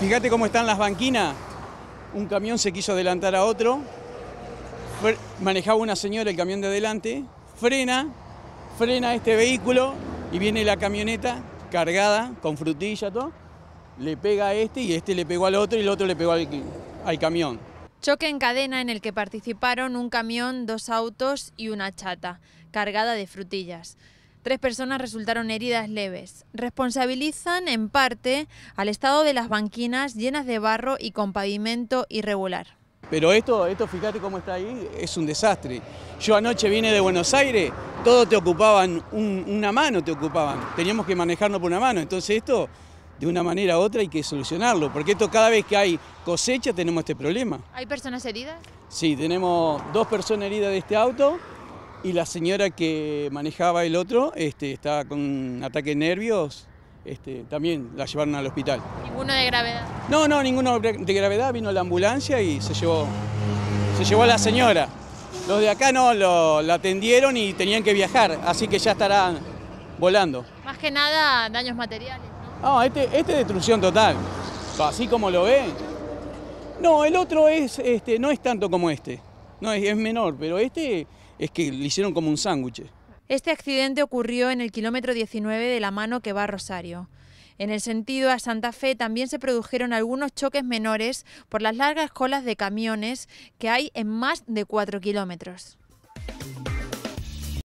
Fíjate cómo están las banquinas. Un camión se quiso adelantar a otro. Manejaba una señora el camión de adelante. Frena, frena este vehículo y viene la camioneta cargada con frutillas, todo. Le pega a este y este le pegó al otro y el otro le pegó al camión. Choque en cadena en el que participaron un camión, dos autos y una chata, cargada de frutillas. Tres personas resultaron heridas leves. Responsabilizan en parte al estado de las banquinas llenas de barro y con pavimento irregular. Pero esto, esto fíjate cómo está ahí, es un desastre. Yo anoche vine de Buenos Aires, todo te ocupaban, una mano te ocupaban. Teníamos que manejarnos por una mano. Entonces esto, de una manera u otra, hay que solucionarlo. Porque esto cada vez que hay cosecha tenemos este problema. ¿Hay personas heridas? Sí, tenemos dos personas heridas de este auto y la señora que manejaba el otro este, estaba con ataque de nervios, este, también la llevaron al hospital. ¿Ninguno de gravedad? No, no, ninguno de gravedad, vino la ambulancia y se llevó, se llevó a la señora. Los de acá no, la atendieron y tenían que viajar, así que ya estarán volando. Más que nada daños materiales, ¿no? Este, este, es destrucción total, así como lo ve. No, el otro es, este, no es tanto como este, no, es menor, pero este es que le hicieron como un sándwich. Este accidente ocurrió en el kilómetro 19 de la mano que va a Rosario. En el sentido a Santa Fe también se produjeron algunos choques menores por las largas colas de camiones que hay en más de 4 kilómetros.